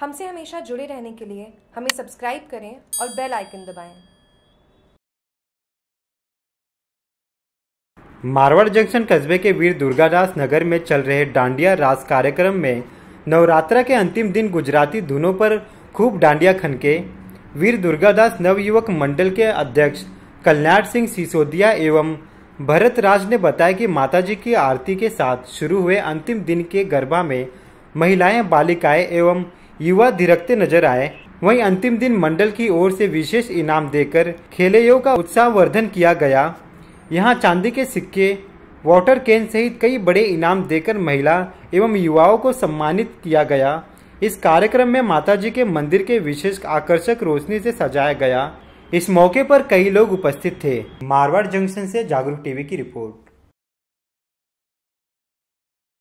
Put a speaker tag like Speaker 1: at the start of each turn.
Speaker 1: हमसे हमेशा जुड़े रहने के लिए हमें सब्सक्राइब करें और बेल आइकन दबाएं।
Speaker 2: मारवाड़ जंक्शन कस्बे के वीर दुर्गादास नगर में चल रहे डांडिया रास कार्यक्रम में नवरात्रा के अंतिम दिन गुजराती धुनों पर खूब डांडिया खनके वीर दुर्गादास नवयुवक मंडल के अध्यक्ष कल्याण सिंह सिसोदिया एवं भरत राज ने बताया कि माताजी की आरती के साथ शुरू हुए अंतिम दिन के गरबा में महिलाएं बालिकाएं एवं युवा धिरकते नजर आए वहीं अंतिम दिन मंडल की ओर से विशेष इनाम देकर खेलेयो का उत्साह वर्धन किया गया यहाँ चांदी के सिक्के वाटर कैन सहित कई बड़े इनाम देकर महिला एवं युवाओं को सम्मानित किया गया इस कार्यक्रम में माताजी के मंदिर के विशेष आकर्षक रोशनी से सजाया गया इस मौके पर कई लोग उपस्थित थे मारवाड़ जंक्शन से जागरूक टीवी की रिपोर्ट